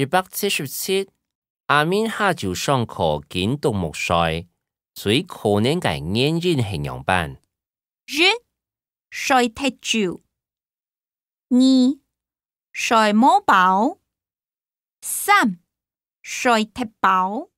一百七十七，阿面下昼上课，见到木帅，最可能嘅眼影系样班。一睡太久；二睡摸宝，三睡太饱。